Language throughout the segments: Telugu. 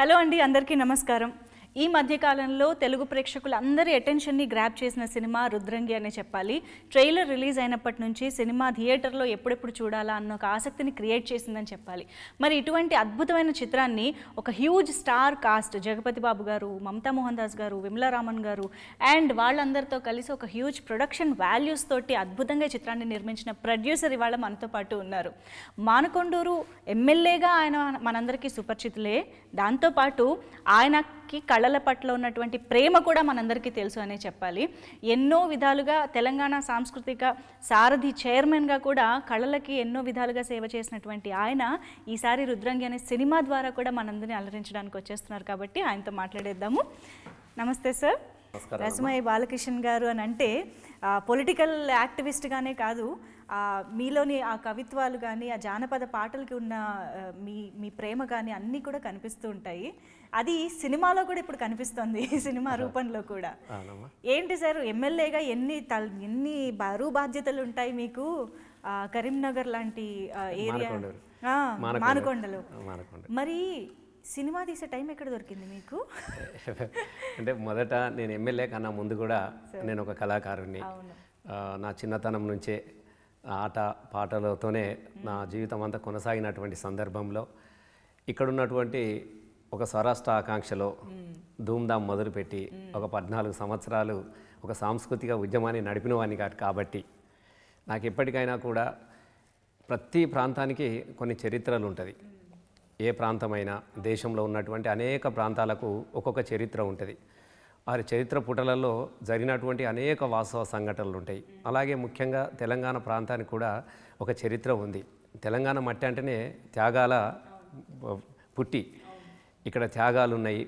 హలో అండి అందరికీ నమస్కారం ఈ మధ్యకాలంలో తెలుగు ప్రేక్షకులందరి అటెన్షన్ని గ్రాప్ చేసిన సినిమా రుద్రంగి అనే చెప్పాలి ట్రైలర్ రిలీజ్ అయినప్పటి నుంచి సినిమా థియేటర్లో ఎప్పుడెప్పుడు చూడాలా అన్న ఒక ఆసక్తిని క్రియేట్ చేసిందని చెప్పాలి మరి ఇటువంటి అద్భుతమైన చిత్రాన్ని ఒక huge star cast Jagapathi Babu గారు మమతా మోహన్ దాస్ గారు విమలారామన్ గారు అండ్ వాళ్ళందరితో కలిసి ఒక హ్యూజ్ ప్రొడక్షన్ వాల్యూస్ తోటి అద్భుతంగా చిత్రాన్ని నిర్మించిన ప్రొడ్యూసర్ ఇవాళ మనతో పాటు ఉన్నారు మానకొండూరు ఎమ్మెల్యేగా ఆయన మనందరికీ సుపరిచితులే దాంతోపాటు ఆయన సినిమాకి కళల పట్ల ఉన్నటువంటి ప్రేమ కూడా మనందరికీ తెలుసు అనే చెప్పాలి ఎన్నో విధాలుగా తెలంగాణ సాంస్కృతిక సారథి చైర్మన్గా కూడా కళలకి ఎన్నో విధాలుగా సేవ చేసినటువంటి ఆయన ఈసారి రుద్రంగి అనే సినిమా ద్వారా కూడా మనందరినీ అలరించడానికి వచ్చేస్తున్నారు కాబట్టి ఆయనతో మాట్లాడేద్దాము నమస్తే సార్ రసమయ్య బాలకృష్ణ గారు అని అంటే పొలిటికల్ యాక్టివిస్ట్గానే కాదు మీలోని ఆ కవిత్వాలు కానీ ఆ జానపద పాటలకి ఉన్న మీ మీ ప్రేమ కానీ అన్నీ కూడా కనిపిస్తూ ఉంటాయి అది సినిమాలో కూడా ఇప్పుడు కనిపిస్తుంది సినిమా రూపంలో కూడా ఏంటి సార్ ఎమ్మెల్యేగా ఎన్ని ఎన్ని బరువు బాధ్యతలు ఉంటాయి మీకు కరీంనగర్ లాంటి ఏరియా మానకొండలు మరి సినిమా తీసే టైం ఎక్కడ దొరికింది మీకు అంటే మొదట నేను ఎమ్మెల్యే కన్నా ముందు కూడా నేను ఒక కళాకారుణ్ణి నా చిన్నతనం నుంచే ఆట పాటలతోనే నా జీవితం అంతా కొనసాగినటువంటి సందర్భంలో ఇక్కడ ఉన్నటువంటి ఒక స్వరాష్ట్ర ఆకాంక్షలో ధూమ్ధామ్ మొదలుపెట్టి ఒక పద్నాలుగు సంవత్సరాలు ఒక సాంస్కృతిక ఉద్యమాన్ని నడిపిన వాడిని కాదు కాబట్టి నాకు ఎప్పటికైనా కూడా ప్రతి ప్రాంతానికి కొన్ని చరిత్రలు ఉంటుంది ఏ ప్రాంతమైనా దేశంలో ఉన్నటువంటి అనేక ప్రాంతాలకు ఒక్కొక్క చరిత్ర ఉంటుంది వారి చరిత్ర పుటలలో జరిగినటువంటి అనేక వాస్తవ సంఘటనలు ఉంటాయి అలాగే ముఖ్యంగా తెలంగాణ ప్రాంతానికి కూడా ఒక చరిత్ర ఉంది తెలంగాణ మట్టి అంటేనే త్యాగాల పుట్టి ఇక్కడ త్యాగాలు ఉన్నాయి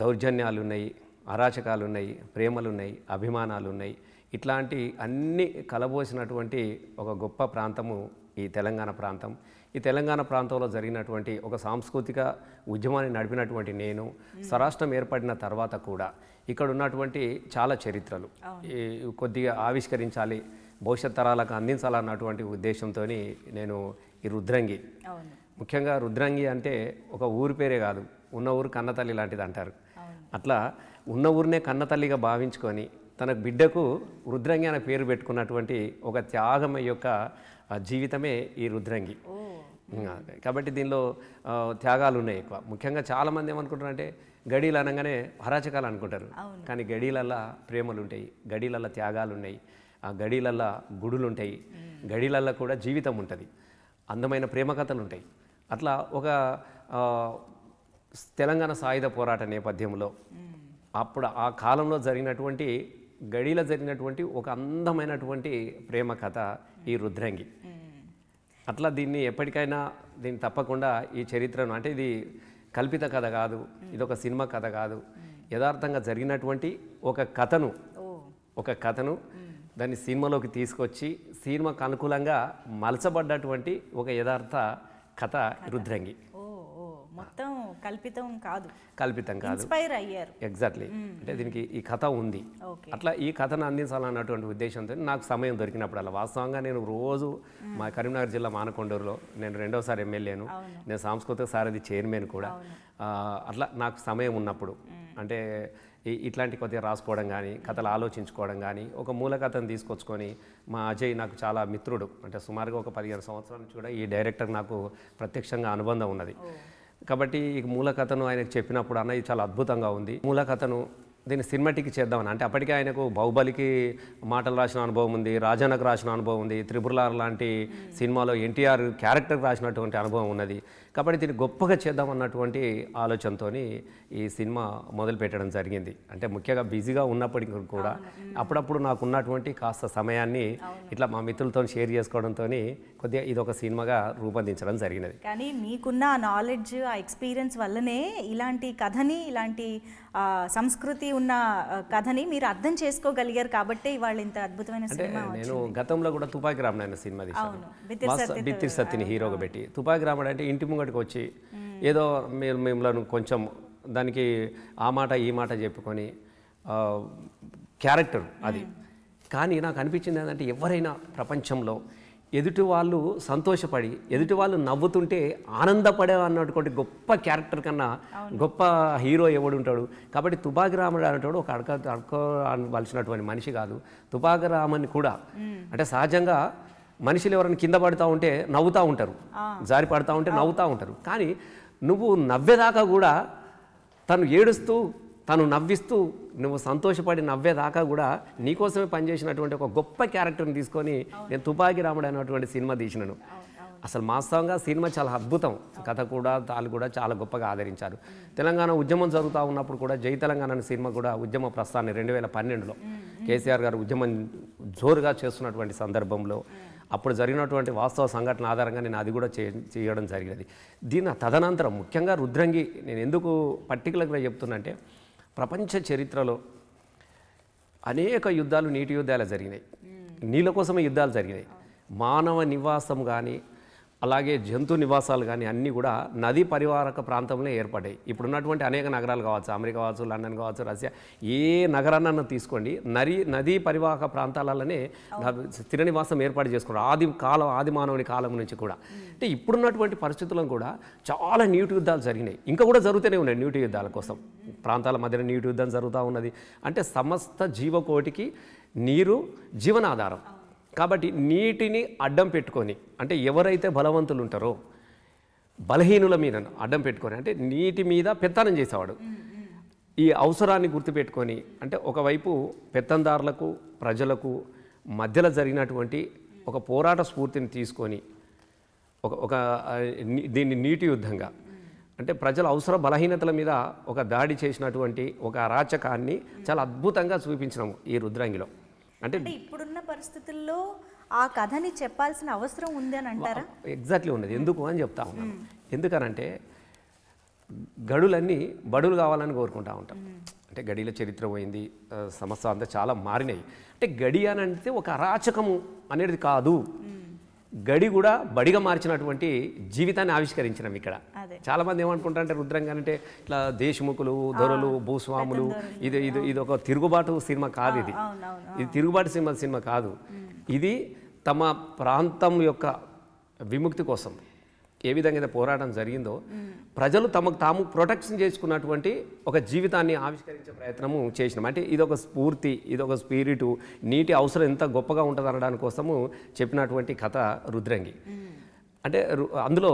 దౌర్జన్యాలు ఉన్నాయి అరాచకాలు ఉన్నాయి ప్రేమలు ఉన్నాయి అభిమానాలు ఉన్నాయి ఇట్లాంటి అన్ని కలబోసినటువంటి ఒక గొప్ప ప్రాంతము ఈ తెలంగాణ ప్రాంతం ఈ తెలంగాణ ప్రాంతంలో జరిగినటువంటి ఒక సాంస్కృతిక ఉద్యమాన్ని నడిపినటువంటి నేను స్వరాష్ట్రం ఏర్పడిన తర్వాత కూడా ఇక్కడ ఉన్నటువంటి చాలా చరిత్రలు కొద్దిగా ఆవిష్కరించాలి భవిష్యత్ తరాలకు అందించాలన్నటువంటి ఉద్దేశంతో నేను ఈ రుద్రంగి ముఖ్యంగా రుద్రంగి అంటే ఒక ఊరి పేరే కాదు ఉన్న ఊరు కన్నతల్లి లాంటిది అంటారు అట్లా ఉన్న ఊరినే కన్నతల్లిగా భావించుకొని తన బిడ్డకు రుద్రంగి అనే పేరు పెట్టుకున్నటువంటి ఒక త్యాగం యొక్క జీవితమే ఈ రుద్రంగి కాబట్టి దీనిలో త్యాగాలు ఉన్నాయి ఎక్కువ ముఖ్యంగా చాలామంది ఏమనుకుంటారు అంటే గడీలు అనగానే అరాచకాలు అనుకుంటారు కానీ గడీలల్లా ప్రేమలు ఉంటాయి గడీలల్లా త్యాగాలు ఉన్నాయి ఆ గడీలల్లా గుడులు ఉంటాయి గడీలల్లా కూడా జీవితం ఉంటుంది అందమైన ప్రేమ కథలు ఉంటాయి అట్లా ఒక తెలంగాణ సాయుధ పోరాట నేపథ్యంలో అప్పుడు ఆ కాలంలో జరిగినటువంటి గడిలో జరిగినటువంటి ఒక అందమైనటువంటి ప్రేమ కథ ఈ రుద్రంగి అట్లా దీన్ని ఎప్పటికైనా దీన్ని తప్పకుండా ఈ చరిత్రను అంటే ఇది కల్పిత కథ కాదు ఇది ఒక సినిమా కథ కాదు యథార్థంగా జరిగినటువంటి ఒక కథను ఒక కథను దాన్ని సినిమాలోకి తీసుకొచ్చి సినిమాకు అనుకూలంగా మలచబడ్డటువంటి ఒక యథార్థ కథ రుద్రంగి మొత్తం కల్పితం కాదు కల్పితం కాదు ఇన్స్పైర్ అయ్యారు ఎగ్జాక్ట్లీ అంటే దీనికి ఈ కథ ఉంది అట్లా ఈ కథను అందించాలన్నటువంటి ఉద్దేశంతో నాకు సమయం దొరికినప్పుడు అలా వాస్తవంగా నేను రోజు మా కరీంనగర్ జిల్లా మానకొండూరులో నేను రెండోసారి ఎమ్మెల్యేను నేను సాంస్కృతిక సారథి చైర్మన్ కూడా అట్లా నాకు సమయం ఉన్నప్పుడు అంటే ఇట్లాంటి కొద్దిగా రాసుకోవడం కానీ కథలు ఆలోచించుకోవడం కానీ ఒక మూల కథను తీసుకొచ్చుకొని మా అజయ్ నాకు చాలా మిత్రుడు అంటే సుమారుగా ఒక పదిహేను సంవత్సరాల నుంచి కూడా ఈ డైరెక్టర్ నాకు ప్రత్యక్షంగా అనుబంధం ఉన్నది కాబట్టి ఈ మూల కథను ఆయనకు చెప్పినప్పుడు అన్న ఇది చాలా అద్భుతంగా ఉంది మూల కథను దీన్ని సినిమాటిక్ చేద్దామని అంటే అప్పటికే ఆయనకు బాహుబలికి మాటలు రాసిన అనుభవం ఉంది రాజానకు రాసిన అనుభవం ఉంది త్రిపురలార్ లాంటి సినిమాలో ఎన్టీఆర్ క్యారెక్టర్ రాసినటువంటి అనుభవం ఉన్నది కాబట్టి దీన్ని గొప్పగా చేద్దాం అన్నటువంటి ఆలోచనతో ఈ సినిమా మొదలు పెట్టడం జరిగింది అంటే ముఖ్యంగా బిజీగా ఉన్నప్పటికీ కూడా అప్పుడప్పుడు నాకు ఉన్నటువంటి కాస్త సమయాన్ని ఇట్లా మా మిత్రులతో షేర్ చేసుకోవడంతో కొద్దిగా ఇది ఒక సినిమాగా రూపొందించడం జరిగినది కానీ మీకున్న నాలెడ్జ్ ఆ ఎక్స్పీరియన్స్ వల్లనే ఇలాంటి కథని ఇలాంటి సంస్కృతి ఉన్న కథని మీరు అర్థం చేసుకోగలిగారు కాబట్టి వాళ్ళు ఇంత అద్భుతమైన సినిమా నేను గతంలో కూడా తుపాకి రామనాయన సినిమా తీసాను సత్తిని హీరోగా పెట్టి తుపాకి రాముడు అంటే ఇంటి ముంగ ఇక్కడికి వచ్చి ఏదో మీరు మిమ్మల్ని కొంచెం దానికి ఆ మాట ఈ మాట చెప్పుకొని క్యారెక్టర్ అది కానీ నాకు అనిపించింది ఏంటంటే ఎవరైనా ప్రపంచంలో ఎదుటి వాళ్ళు సంతోషపడి ఎదుటి వాళ్ళు నవ్వుతుంటే ఆనందపడే అన్నటువంటి గొప్ప క్యారెక్టర్ కన్నా గొప్ప హీరో ఎవడు ఉంటాడు కాబట్టి తుపాకి రాముడు అనేటోడు ఒక అడక అడకోవలసినటువంటి మనిషి కాదు తుపాకి రామని కూడా అంటే సహజంగా మనుషులు ఎవరైనా కింద పడుతూ ఉంటే నవ్వుతూ ఉంటారు జారి పడుతూ ఉంటే నవ్వుతూ ఉంటారు కానీ నువ్వు నవ్వేదాకా కూడా తను ఏడుస్తూ తను నవ్విస్తూ నువ్వు సంతోషపడి నవ్వేదాకా కూడా నీకోసమే పనిచేసినటువంటి ఒక గొప్ప క్యారెక్టర్ని తీసుకొని నేను తుపాకి రాముడు అనేటువంటి సినిమా తీసినాను అసలు మాస్తవంగా సినిమా చాలా అద్భుతం కథ కూడా తాలు కూడా చాలా గొప్పగా ఆదరించారు తెలంగాణ ఉద్యమం జరుగుతూ ఉన్నప్పుడు కూడా జై తెలంగాణ అనే సినిమా కూడా ఉద్యమ ప్రస్థానం రెండు వేల పన్నెండులో కేసీఆర్ గారు ఉద్యమం జోరుగా చేస్తున్నటువంటి సందర్భంలో అప్పుడు జరిగినటువంటి వాస్తవ సంఘటన ఆధారంగా నేను అది కూడా చేయడం జరిగినది దీని తదనంతరం ముఖ్యంగా రుద్రంగి నేను ఎందుకు పర్టికులర్గా చెప్తున్నంటే ప్రపంచ చరిత్రలో అనేక యుద్ధాలు నీటి యుద్ధాలు జరిగినాయి నీళ్ళ కోసమే యుద్ధాలు జరిగినాయి మానవ నివాసం కానీ అలాగే జంతు నివాసాలు కానీ అన్నీ కూడా నదీ పరివారక ప్రాంతంలో ఏర్పడ్డాయి ఇప్పుడున్నటువంటి అనేక నగరాలు కావచ్చు అమెరికా కావచ్చు లండన్ కావచ్చు రష్యా ఏ నగరాన్న తీసుకోండి నరి నదీ పరివాహక ప్రాంతాలలోనే స్థిర నివాసం ఏర్పాటు చేసుకున్నారు ఆది కాలం ఆది మానవుని కాలం నుంచి కూడా అంటే ఇప్పుడున్నటువంటి పరిస్థితులను కూడా చాలా నీటి యుద్ధాలు జరిగినాయి ఇంకా కూడా జరుగుతూనే ఉన్నాయి నీటి యుద్ధాల కోసం ప్రాంతాల మధ్యన నీటి యుద్ధం జరుగుతూ ఉన్నది అంటే సమస్త జీవకోటికి నీరు జీవనాధారం కాబట్టి నీటిని అడ్డం పెట్టుకొని అంటే ఎవరైతే బలవంతులు ఉంటారో బలహీనుల మీద అడ్డం పెట్టుకొని అంటే నీటి మీద పెత్తనం చేసేవాడు ఈ అవసరాన్ని గుర్తుపెట్టుకొని అంటే ఒకవైపు పెత్తందారులకు ప్రజలకు మధ్యలో జరిగినటువంటి ఒక పోరాట స్ఫూర్తిని తీసుకొని ఒక ఒక దీన్ని నీటి యుద్ధంగా అంటే ప్రజల అవసర బలహీనతల మీద ఒక దాడి చేసినటువంటి ఒక అరాచకాన్ని చాలా అద్భుతంగా చూపించినాము ఈ రుద్రాంగిలో అంటే ఇప్పుడున్న పరిస్థితుల్లో ఆ కథని చెప్పాల్సిన అవసరం ఉంది అని అంటారా ఎగ్జాక్ట్లీ ఉండదు hmm. ఎందుకు అని చెప్తా ఉన్నాను hmm. ఎందుకనంటే గడులన్నీ బడులు కావాలని కోరుకుంటా ఉంటాం hmm. అంటే గడిలో చరిత్ర పోయింది సమస్య అంతా చాలా మారినాయి అంటే గడి అని అంటే ఒక అరాచకము అనేది కాదు గడి కూడా బడిగా మార్చినటువంటి జీవితాన్ని ఆవిష్కరించినాం ఇక్కడ చాలా మంది రుద్రంగా రుద్రంగానంటే ఇట్లా దేశముఖులు దొరలు భూస్వాములు ఇది ఇది ఇది ఒక తిరుగుబాటు సినిమా కాదు ఇది ఇది తిరుగుబాటు సినిమా సినిమా కాదు ఇది తమ ప్రాంతం యొక్క విముక్తి కోసం ఏ విధంగా అయితే పోరాటం జరిగిందో ప్రజలు తమకు తాము ప్రొటెక్షన్ చేసుకున్నటువంటి ఒక జీవితాన్ని ఆవిష్కరించే ప్రయత్నము చేసినాం అంటే ఇది ఒక స్ఫూర్తి ఇది ఒక స్పిరిటు నీటి అవసరం ఎంత గొప్పగా ఉంటుంది అనడానికి కోసము చెప్పినటువంటి కథ రుద్రంగి అంటే అందులో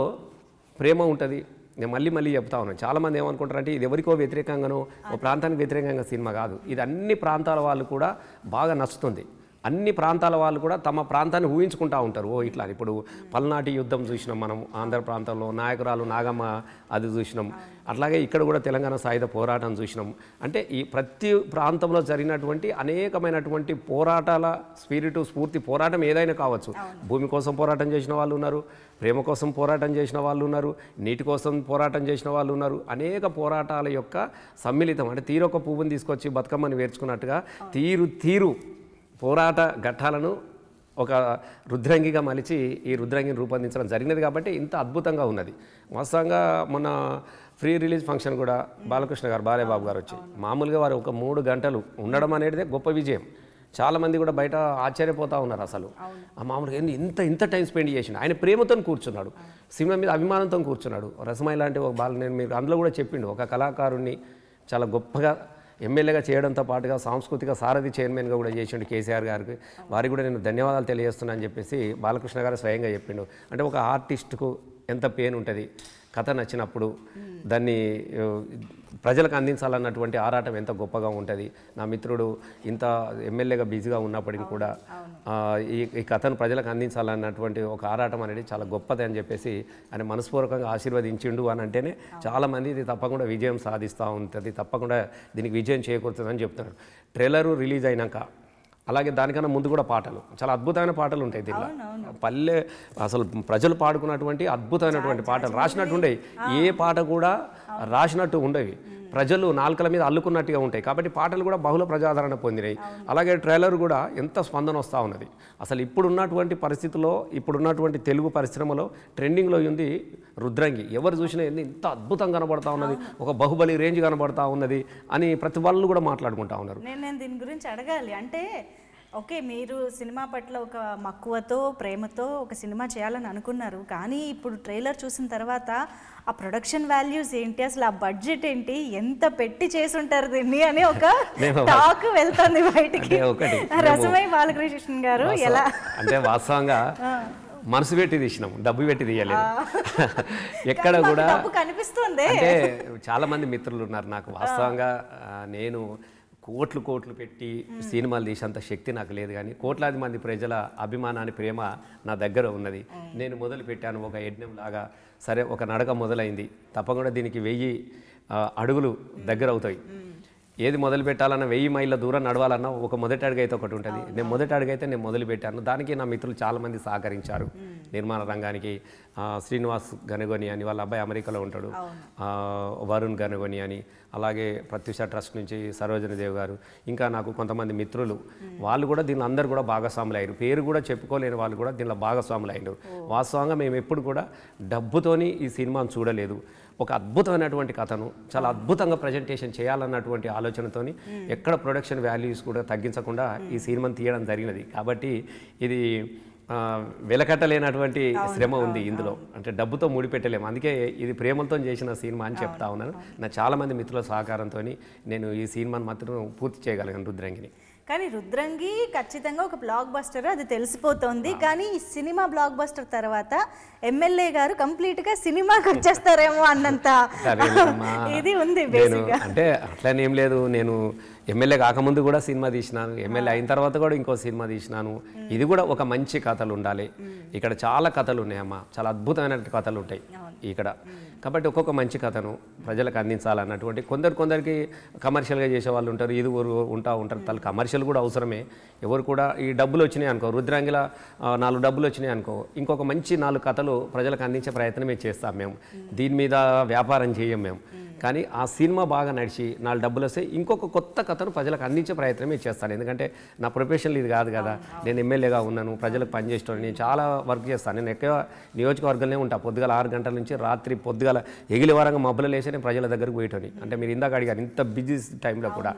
ప్రేమ ఉంటుంది నేను మళ్ళీ మళ్ళీ చెప్తా ఉన్నాను చాలామంది ఏమనుకుంటారంటే ఇది ఎవరికో వ్యతిరేకంగానో ఓ ప్రాంతానికి వ్యతిరేకంగా సినిమా కాదు ఇది అన్ని ప్రాంతాల వాళ్ళు కూడా బాగా నచ్చుతుంది అన్ని ప్రాంతాల వాళ్ళు కూడా తమ ప్రాంతాన్ని ఊహించుకుంటూ ఉంటారు ఓ ఇట్లా ఇప్పుడు పల్నాటి యుద్ధం చూసినాం మనం ఆంధ్ర ప్రాంతంలో నాయకురాలు నాగమ్మ అది చూసినాం అట్లాగే ఇక్కడ కూడా తెలంగాణ సాయుధ పోరాటం చూసినాం అంటే ఈ ప్రతి ప్రాంతంలో జరిగినటువంటి అనేకమైనటువంటి పోరాటాల స్పిరిటు స్ఫూర్తి పోరాటం ఏదైనా కావచ్చు భూమి కోసం పోరాటం చేసిన వాళ్ళు ఉన్నారు ప్రేమ కోసం పోరాటం చేసిన వాళ్ళు ఉన్నారు నీటి కోసం పోరాటం చేసిన వాళ్ళు ఉన్నారు అనేక పోరాటాల యొక్క సమ్మిళితం అంటే తీరొక పువ్వుని తీసుకొచ్చి బతుకమ్మని వేర్చుకున్నట్టుగా తీరు తీరు పోరాట ఘట్టాలను ఒక రుద్రంగిగా మలిచి ఈ రుద్రంగిని రూపొందించడం జరిగినది కాబట్టి ఇంత అద్భుతంగా ఉన్నది మొత్తంగా మన ఫ్రీ రిలీజ్ ఫంక్షన్ కూడా బాలకృష్ణ గారు బాలేబాబు గారు వచ్చి మామూలుగా వారు ఒక మూడు గంటలు ఉండడం అనేది గొప్ప విజయం చాలామంది కూడా బయట ఆశ్చర్యపోతూ ఉన్నారు అసలు ఆ మామూలుగా ఇంత ఇంత టైం స్పెండ్ చేసిండు ఆయన ప్రేమతో కూర్చున్నాడు సినిమా మీద అభిమానంతో కూర్చున్నాడు రసమై లాంటి ఒక బాల నేను మీరు అందులో కూడా చెప్పిండు ఒక కళాకారుణ్ణి చాలా గొప్పగా ఎమ్మెల్యేగా చేయడంతో పాటుగా సాంస్కృతిక సారథి చైర్మన్గా కూడా చేసిండు కేసీఆర్ గారికి వారికి కూడా నేను ధన్యవాదాలు తెలియజేస్తున్నా అని చెప్పేసి బాలకృష్ణ గారు స్వయంగా చెప్పిండు అంటే ఒక ఆర్టిస్ట్కు ఎంత పెయిన్ ఉంటుంది కథ నచ్చినప్పుడు దాన్ని ప్రజలకు అందించాలన్నటువంటి ఆరాటం ఎంత గొప్పగా ఉంటుంది నా మిత్రుడు ఇంత ఎమ్మెల్యేగా బిజీగా ఉన్నప్పటికీ కూడా ఈ ఈ కథను ప్రజలకు అందించాలన్నటువంటి ఒక ఆరాటం అనేది చాలా గొప్పది అని చెప్పేసి ఆయన మనస్పూర్వకంగా ఆశీర్వదించిండు అని అంటేనే చాలామంది ఇది తప్పకుండా విజయం సాధిస్తూ ఉంటుంది తప్పకుండా దీనికి విజయం చేకూరుతుందని చెప్తున్నాడు ట్రైలరు రిలీజ్ అయినాక అలాగే దానికన్నా ముందు కూడా పాటలు చాలా అద్భుతమైన పాటలు ఉంటాయి దీనిలో పల్లె అసలు ప్రజలు పాడుకున్నటువంటి అద్భుతమైనటువంటి పాటలు రాసినట్టు ఉండేవి ఏ పాట కూడా రాసినట్టు ఉండేవి ప్రజలు నాలుకల మీద అల్లుకున్నట్టుగా ఉంటాయి కాబట్టి పాటలు కూడా బహుళ ప్రజాదరణ పొందినాయి అలాగే ట్రైలర్ కూడా ఎంత స్పందన వస్తూ ఉన్నది అసలు ఇప్పుడున్నటువంటి పరిస్థితిలో ఇప్పుడున్నటువంటి తెలుగు పరిశ్రమలో ట్రెండింగ్లో ఉంది రుద్రంగి ఎవరు చూసినా ఇంత అద్భుతం కనబడతా ఉన్నది ఒక బహుబలి రేంజ్ కనబడతా ఉన్నది అని ప్రతి వాళ్ళు కూడా మాట్లాడుకుంటా ఉన్నారు నేను దీని గురించి అడగాలి అంటే ఓకే మీరు సినిమా పట్ల ఒక మక్కువతో ప్రేమతో ఒక సినిమా చేయాలని అనుకున్నారు కానీ ఇప్పుడు ట్రైలర్ చూసిన తర్వాత ఆ ప్రొడక్షన్ వాల్యూస్ ఏంటి అసలు ఆ బడ్జెట్ ఏంటి ఎంత పెట్టి చేసి ఉంటారు దీన్ని అని ఒక టాక్ వెళ్తుంది బయటికి రసమై బాలకృష్ణ గారు ఎలా అంటే వాస్తవంగా మనసు పెట్టి తీసినాం డబ్బు పెట్టి తీయలేదు ఎక్కడ కూడా కనిపిస్తుంది అంటే చాలా మంది మిత్రులు ఉన్నారు నాకు వాస్తవంగా నేను కోట్లు కోట్లు పెట్టి సినిమాలు తీసేంత శక్తి నాకు లేదు కానీ కోట్లాది మంది ప్రజల అభిమానాన్ని ప్రేమ నా దగ్గర ఉన్నది నేను మొదలు పెట్టాను ఒక యజ్ఞం లాగా సరే ఒక నడక మొదలైంది తప్పకుండా దీనికి వెయ్యి అడుగులు దగ్గర అవుతాయి ఏది మొదలు పెట్టాలన్నా వెయ్యి మైళ్ళ దూరం నడవాలన్నా ఒక మొదటి అడుగు అయితే ఒకటి ఉంటుంది నేను మొదటి అడుగు అయితే నేను మొదలు పెట్టాను దానికి నా మిత్రులు చాలామంది సహకరించారు నిర్మాణ రంగానికి శ్రీనివాస్ గనగొని అని వాళ్ళ అబ్బాయి అమెరికాలో ఉంటాడు వరుణ్ గనగొని అని అలాగే ప్రత్యుష ట్రస్ట్ నుంచి సరోజనదేవ్ గారు ఇంకా నాకు కొంతమంది మిత్రులు వాళ్ళు కూడా దీని అందరూ కూడా భాగస్వాములు అయ్యారు పేరు కూడా చెప్పుకోలేని వాళ్ళు కూడా దీనిలో భాగస్వాములు అయినారు వాస్తవంగా మేము ఎప్పుడు కూడా డబ్బుతోని ఈ సినిమాను చూడలేదు ఒక అద్భుతమైనటువంటి కథను చాలా అద్భుతంగా ప్రజెంటేషన్ చేయాలన్నటువంటి ఆలోచనతోని ఎక్కడ ప్రొడక్షన్ వాల్యూస్ కూడా తగ్గించకుండా ఈ సినిమాను తీయడం జరిగినది కాబట్టి ఇది వెలకట్టలేనటువంటి శ్రమ ఉంది ఇందులో అంటే డబ్బుతో ముడిపెట్టలేము అందుకే ఇది ప్రేమలతో చేసిన సినిమా అని చెప్తా ఉన్నాను నా చాలామంది మిత్రుల సహకారంతో నేను ఈ సినిమాను మాత్రం పూర్తి చేయగలిగాను రుద్రంగిని కానీ రుద్రంగి ఖచ్చితంగా ఒక బ్లాక్ బస్టర్ అది తెలిసిపోతుంది కానీ ఈ సినిమా బ్లాక్ బస్టర్ తర్వాత ఎమ్మెల్యే గారు కంప్లీట్ గా సినిమాకి వచ్చేస్తారేమో అన్నంత ఇది ఉంది అంటే అట్లనేం లేదు నేను ఎమ్మెల్యే కాకముందు కూడా సినిమా తీసినాను ఎమ్మెల్యే అయిన తర్వాత కూడా ఇంకో సినిమా తీసినాను ఇది కూడా ఒక మంచి కథలు ఉండాలి ఇక్కడ చాలా కథలు ఉన్నాయమ్మా చాలా అద్భుతమైన కథలు ఉంటాయి ఇక్కడ కాబట్టి ఒక్కొక్క మంచి కథను ప్రజలకు అందించాలన్నటువంటి కొందరు కొందరికి కమర్షియల్గా చేసే వాళ్ళు ఉంటారు ఇది ఊరు ఉంటా ఉంటారు తల కమర్షియల్ కూడా అవసరమే ఎవరు కూడా ఈ డబ్బులు వచ్చినాయి అనుకో రుద్రాంగిల నాలుగు డబ్బులు వచ్చినాయి అనుకో ఇంకొక మంచి నాలుగు కథలు ప్రజలకు అందించే ప్రయత్నమే చేస్తాం మేము దీని మీద వ్యాపారం చేయం మేము కానీ ఆ సినిమా బాగా నడిచి నాలుగు డబ్బులు వస్తే ఇంకొక కొత్త కథను ప్రజలకు అందించే ప్రయత్నమే చేస్తాను ఎందుకంటే నా ప్రొఫెషనల్ ఇది కాదు కదా నేను ఎమ్మెల్యేగా ఉన్నాను ప్రజలకు పనిచేస్తాను నేను చాలా వర్క్ చేస్తాను నేను ఎక్కువ నియోజకవర్గంలో ఉంటా పొద్దుగల ఆరు గంటల నుంచి రాత్రి పొద్దుగల ఎగిలి వారంగా మబ్బులు లేచి నేను ప్రజల దగ్గరకు పోయేటోని అంటే మీరు ఇందాక అడిగారు ఇంత బిజీ టైంలో కూడా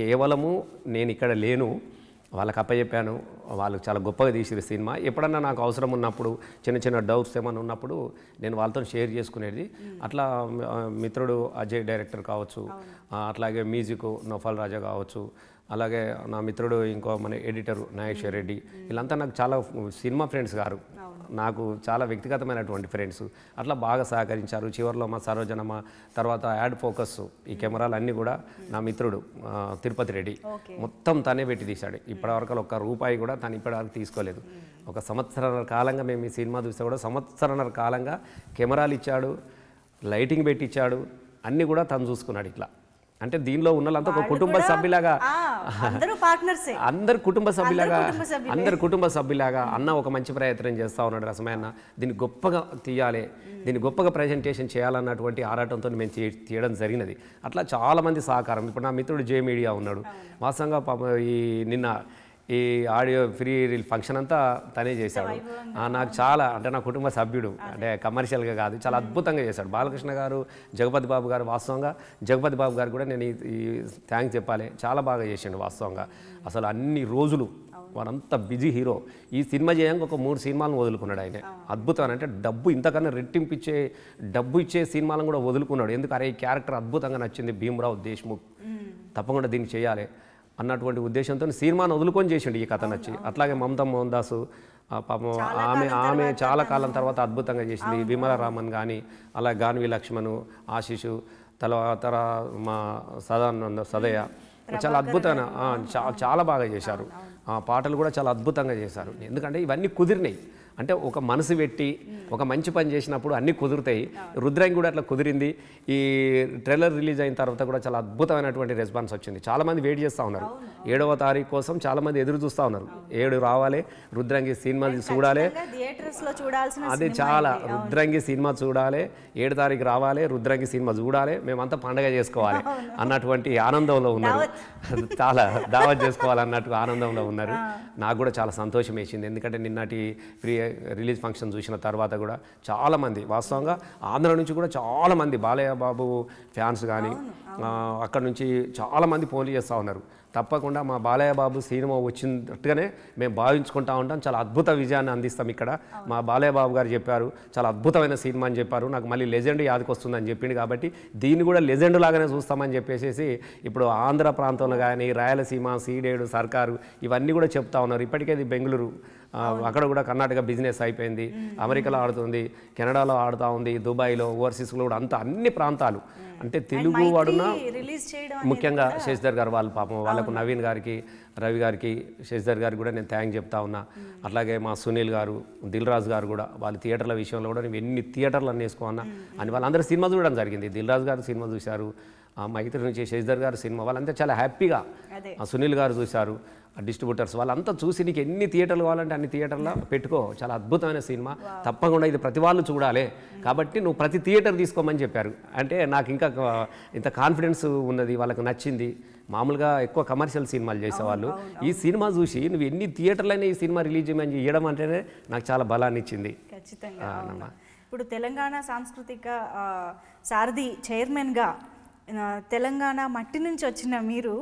కేవలము నేను ఇక్కడ లేను వాళ్ళకి అప్పచెప్పాను వాళ్ళు చాలా గొప్పగా తీసిన సినిమా ఎప్పుడన్నా నాకు అవసరం ఉన్నప్పుడు చిన్న చిన్న డౌట్స్ ఏమైనా ఉన్నప్పుడు నేను వాళ్ళతో షేర్ చేసుకునేది అట్లా మిత్రుడు అజయ్ డైరెక్టర్ కావచ్చు అట్లాగే మ్యూజిక్ నోఫాల్ రాజా కావచ్చు అలాగే నా మిత్రుడు ఇంకో మన ఎడిటర్ నాగేశ్వర్ రెడ్డి వీళ్ళంతా నాకు చాలా సినిమా ఫ్రెండ్స్ గారు నాకు చాలా వ్యక్తిగతమైనటువంటి ఫ్రెండ్స్ అట్లా బాగా సహకరించారు చివరిలో మా సరోజనమ్మ తర్వాత యాడ్ ఫోకస్ ఈ కెమెరాలు అన్నీ కూడా నా మిత్రుడు తిరుపతి రెడ్డి మొత్తం తనే పెట్టి తీశాడు ఇప్పటివరకు ఒక్క రూపాయి కూడా తను ఇప్పటివరకు తీసుకోలేదు ఒక సంవత్సరాల కాలంగా మేము ఈ సినిమా చూస్తే కూడా సంవత్సరాల కాలంగా కెమెరాలు ఇచ్చాడు లైటింగ్ పెట్టించాడు అన్నీ కూడా తను చూసుకున్నాడు ఇట్లా అంటే దీనిలో ఉన్న వాళ్ళంతా ఒక కుటుంబ సభ్యులాగా అందరు కుటుంబ సభ్యులాగా అందరు కుటుంబ సభ్యులాగా అన్న ఒక మంచి ప్రయత్నం చేస్తూ ఉన్నాడు రసమయన్న దీన్ని గొప్పగా తీయాలి దీన్ని గొప్పగా ప్రజెంటేషన్ చేయాలన్నటువంటి ఆరాటంతో మేము తీయడం జరిగినది అట్లా చాలా మంది సహకారం ఇప్పుడు నా మిత్రుడు జే మీడియా ఉన్నాడు వాస్తవంగా ఈ నిన్న ఈ ఆడియో ఫ్రీ రీల్ ఫంక్షన్ అంతా తనే చేశాడు నాకు చాలా అంటే నా కుటుంబ సభ్యుడు అంటే కమర్షియల్గా కాదు చాలా అద్భుతంగా చేశాడు బాలకృష్ణ గారు జగపతి బాబు గారు వాస్తవంగా జగపతి బాబు గారు కూడా నేను ఈ థ్యాంక్స్ చెప్పాలి చాలా బాగా చేసాడు వాస్తవంగా అసలు అన్ని రోజులు వాడంత బిజీ హీరో ఈ సినిమా చేయడానికి ఒక మూడు సినిమాలను వదులుకున్నాడు ఆయన అద్భుతం అంటే డబ్బు ఇంతకన్నా రెట్టింపిచ్చే డబ్బు ఇచ్చే సినిమాలను కూడా వదులుకున్నాడు ఎందుకు అరే ఈ క్యారెక్టర్ అద్భుతంగా నచ్చింది భీమరావు దేశ్ముఖ్ తప్పకుండా దీన్ని చేయాలి అన్నటువంటి ఉద్దేశంతో సినిమాను వదులుకొని చేసిండు ఈ కథను వచ్చి అట్లాగే మమతా మోహన్ దాసు పాపం ఆమె ఆమె చాలా కాలం తర్వాత అద్భుతంగా చేసింది విమల రామన్ కానీ అలా గాన్వి లక్ష్మణు ఆశీషు తర్వాత మా సదానంద సదయ చాలా అద్భుతమైన చాలా బాగా చేశారు ఆ పాటలు కూడా చాలా అద్భుతంగా చేశారు ఎందుకంటే ఇవన్నీ కుదిరినాయి అంటే ఒక మనసు పెట్టి ఒక మంచి పని చేసినప్పుడు అన్నీ కుదురుతాయి రుద్రాంగి కూడా అట్లా కుదిరింది ఈ ట్రైలర్ రిలీజ్ అయిన తర్వాత కూడా చాలా అద్భుతమైనటువంటి రెస్పాన్స్ వచ్చింది చాలామంది వెయిట్ చేస్తూ ఉన్నారు ఏడవ తారీఖు కోసం చాలామంది ఎదురు చూస్తూ ఉన్నారు ఏడు రావాలి రుద్రంగి సినిమా చూడాలి అదే చాలా రుద్రంగి సినిమా చూడాలి ఏడు తారీఖు రావాలి రుద్రంగి సినిమా చూడాలి మేమంతా పండగ చేసుకోవాలి అన్నటువంటి ఆనందంలో ఉన్నారు చాలా దావత్ చేసుకోవాలన్నట్టు ఆనందంలో ఉన్నారు నాకు కూడా చాలా సంతోషం వేసింది ఎందుకంటే నిన్నటి ప్రియ రిలీజ్ ఫంక్షన్ చూసిన తర్వాత కూడా చాలామంది వాస్తవంగా ఆంధ్ర నుంచి కూడా చాలామంది బాలయ్య బాబు ఫ్యాన్స్ కానీ అక్కడ నుంచి చాలామంది ఫోన్లు చేస్తూ ఉన్నారు తప్పకుండా మా బాలయ్య బాబు సినిమా వచ్చినట్టుగానే మేము భావించుకుంటా ఉంటాం చాలా అద్భుత విజయాన్ని అందిస్తాం ఇక్కడ మా బాలయ్య బాబు గారు చెప్పారు చాలా అద్భుతమైన సినిమా అని చెప్పారు నాకు మళ్ళీ లెజెండ్ యాదకి వస్తుందని చెప్పింది కాబట్టి దీన్ని కూడా లెజెండ్ లాగానే చూస్తామని చెప్పేసి ఇప్పుడు ఆంధ్ర ప్రాంతంలో కానీ రాయలసీమ సీడేడు సర్కారు ఇవన్నీ కూడా చెప్తా ఉన్నారు ఇప్పటికే బెంగళూరు అక్కడ కూడా కర్ణాటక బిజినెస్ అయిపోయింది అమెరికాలో ఆడుతుంది కెనడాలో ఆడుతూ ఉంది దుబాయ్లో ఓవర్సీస్లో కూడా అంత అన్ని ప్రాంతాలు అంటే తెలుగు వాడున ముఖ్యంగా శశిధర్ గారు వాళ్ళ పాపం వాళ్ళకు నవీన్ గారికి రవి గారికి శశిధర్ గారికి కూడా నేను థ్యాంక్ చెప్తా ఉన్నా అట్లాగే మా సునీల్ గారు దిల్ గారు కూడా వాళ్ళ థియేటర్ల విషయంలో కూడా నేను ఎన్ని థియేటర్లు అన్నీ వేసుకోన్నా అని వాళ్ళందరూ సినిమా చూడడం జరిగింది దిల్ గారు సినిమా చూశారు మా ఇతరు నుంచి శశిధర్ గారు సినిమా వాళ్ళంతా చాలా హ్యాపీగా సునీల్ గారు చూశారు డిస్ట్రిబ్యూటర్స్ వాళ్ళంతా చూసి నీకు ఎన్ని థియేటర్లు కావాలంటే అన్ని థియేటర్లో పెట్టుకో చాలా అద్భుతమైన సినిమా తప్పకుండా ఇది ప్రతి వాళ్ళు చూడాలి కాబట్టి నువ్వు ప్రతి థియేటర్ తీసుకోమని చెప్పారు అంటే నాకు ఇంకా ఇంత కాన్ఫిడెన్స్ ఉన్నది వాళ్ళకి నచ్చింది మామూలుగా ఎక్కువ కమర్షియల్ సినిమాలు చేసేవాళ్ళు ఈ సినిమా చూసి నువ్వు ఎన్ని థియేటర్లైనా ఈ సినిమా రిలీజ్ చేయమని చేయడం అంటేనే నాకు చాలా బలాన్ని ఇచ్చింది ఇప్పుడు తెలంగాణ సాంస్కృతిక సారథి చైర్మన్గా తెలంగాణ మట్టి నుంచి వచ్చిన మీరు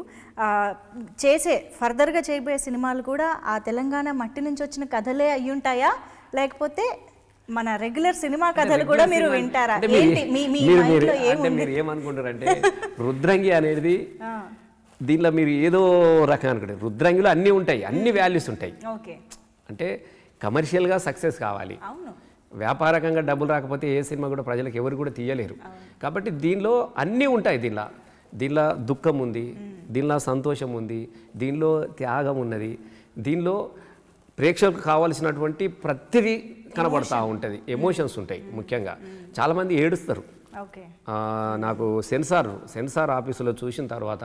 చేసే ఫర్దర్గా చేయబోయే సినిమాలు కూడా ఆ తెలంగాణ మట్టి నుంచి వచ్చిన కథలే ఉంటాయా లేకపోతే మన రెగ్యులర్ సినిమా కథలు కూడా మీరు వింటారా మీరు ఏమనుకుంటారంటే రుద్రంగి అనేది దీనిలో మీరు ఏదో రకం అనుకుంటే రుద్రంగిలో అన్నీ ఉంటాయి అన్ని వాల్యూస్ ఉంటాయి అంటే కమర్షియల్గా సక్సెస్ కావాలి వ్యాపారకంగా డబ్బులు రాకపోతే ఏ సినిమా కూడా ప్రజలకు ఎవరు కూడా తీయలేరు కాబట్టి దీనిలో అన్నీ ఉంటాయి దీనిలో దీనిలో దుఃఖం ఉంది దీనిలో సంతోషం ఉంది దీనిలో త్యాగం ఉన్నది దీనిలో ప్రేక్షకులకు కావాల్సినటువంటి ప్రతిదీ కనబడతా ఉంటుంది ఎమోషన్స్ ఉంటాయి ముఖ్యంగా చాలామంది ఏడుస్తారు నాకు సెన్సార్ సెన్సార్ ఆఫీసులో చూసిన తర్వాత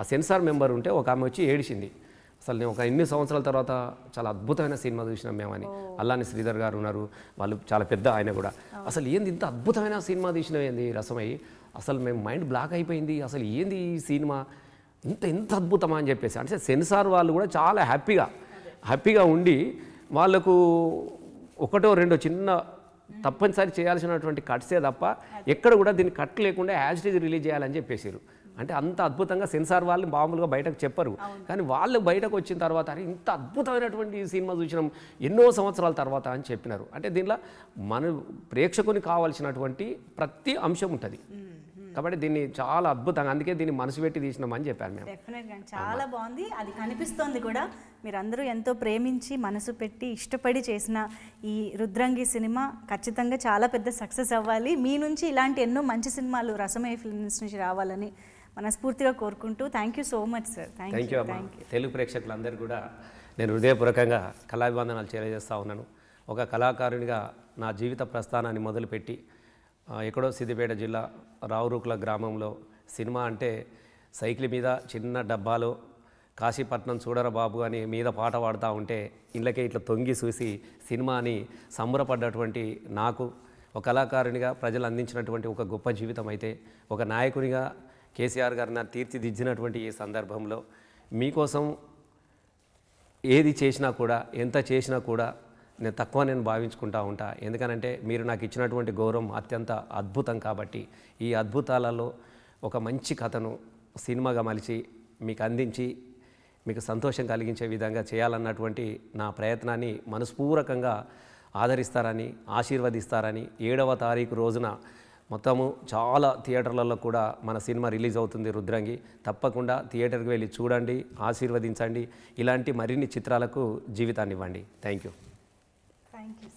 ఆ సెన్సార్ మెంబర్ ఉంటే ఒక ఆమె వచ్చి ఏడిచింది అసలు నేను ఒక ఎన్ని సంవత్సరాల తర్వాత చాలా అద్భుతమైన సినిమా చూసినాం మేమని అల్లాని శ్రీధర్ గారు ఉన్నారు వాళ్ళు చాలా పెద్ద ఆయన కూడా అసలు ఏంది ఇంత అద్భుతమైన సినిమా తీసిన ఏంది రసమై అసలు మేము మైండ్ బ్లాక్ అయిపోయింది అసలు ఏంది ఈ సినిమా ఇంత ఇంత అద్భుతమా అని చెప్పేసి అంటే సెన్సార్ వాళ్ళు కూడా చాలా హ్యాపీగా హ్యాపీగా ఉండి వాళ్ళకు ఒకటో రెండో చిన్న తప్పనిసరి చేయాల్సినటువంటి కట్సే తప్ప ఎక్కడ కూడా దీన్ని కట్ లేకుండా యాజ్ రిలీజ్ చేయాలని చెప్పేసారు అంటే అంత అద్భుతంగా సెన్సార్ వాళ్ళని మామూలుగా బయటకు చెప్పరు కానీ వాళ్ళు బయటకు వచ్చిన తర్వాత అరే ఇంత అద్భుతమైనటువంటి సినిమా చూసినాం ఎన్నో సంవత్సరాల తర్వాత అని చెప్పినారు అంటే దీనిలో మన ప్రేక్షకుని కావాల్సినటువంటి ప్రతి అంశం ఉంటుంది కాబట్టి దీన్ని చాలా అద్భుతంగా అందుకే దీన్ని మనసు పెట్టి అని చెప్పాను మేము చాలా బాగుంది అది కనిపిస్తోంది కూడా మీరందరూ ఎంతో ప్రేమించి మనసు పెట్టి ఇష్టపడి చేసిన ఈ రుద్రంగి సినిమా ఖచ్చితంగా చాలా పెద్ద సక్సెస్ అవ్వాలి మీ నుంచి ఇలాంటి ఎన్నో మంచి సినిమాలు రసమయ ఫిల్మ్స్ నుంచి రావాలని మనస్ఫూర్తిగా కోరుకుంటూ thank you so much sir thank you Telugu ప్రేక్షకులందరూ కూడా నేను హృదయపూర్వకంగా కళాభివందనాలు చేరజేస్తూ ఉన్నాను ఒక కళాకారునిగా నా జీవిత ప్రస్థానాన్ని మొదలుపెట్టి ఎక్కడో సిద్దిపేట జిల్లా రావురుకుల గ్రామంలో సినిమా అంటే సైకిల్ మీద చిన్న డబ్బాలో కాశీపట్నం చూడర బాబు అని మీద పాట పాడుతూ ఉంటే ఇళ్ళకే ఇట్లా తొంగి చూసి సినిమాని సంబరపడ్డటువంటి నాకు ఒక కళాకారునిగా ప్రజలు అందించినటువంటి ఒక గొప్ప జీవితం అయితే ఒక నాయకునిగా కేసీఆర్ గారు నన్ను తీర్చిదిద్దినటువంటి ఈ సందర్భంలో మీకోసం ఏది చేసినా కూడా ఎంత చేసినా కూడా నేను తక్కువ నేను భావించుకుంటా ఉంటా ఎందుకనంటే మీరు నాకు ఇచ్చినటువంటి గౌరవం అత్యంత అద్భుతం కాబట్టి ఈ అద్భుతాలలో ఒక మంచి కథను సినిమాగా మలిచి మీకు అందించి మీకు సంతోషం కలిగించే విధంగా చేయాలన్నటువంటి నా ప్రయత్నాన్ని మనస్పూర్వకంగా ఆదరిస్తారని ఆశీర్వదిస్తారని ఏడవ తారీఖు రోజున మొత్తము చాలా థియేటర్లలో కూడా మన సినిమా రిలీజ్ అవుతుంది రుద్రంగి తప్పకుండా థియేటర్కి వెళ్ళి చూడండి ఆశీర్వదించండి ఇలాంటి మరిన్ని చిత్రాలకు జీవితాన్ని ఇవ్వండి థ్యాంక్ యూ థ్యాంక్ యూ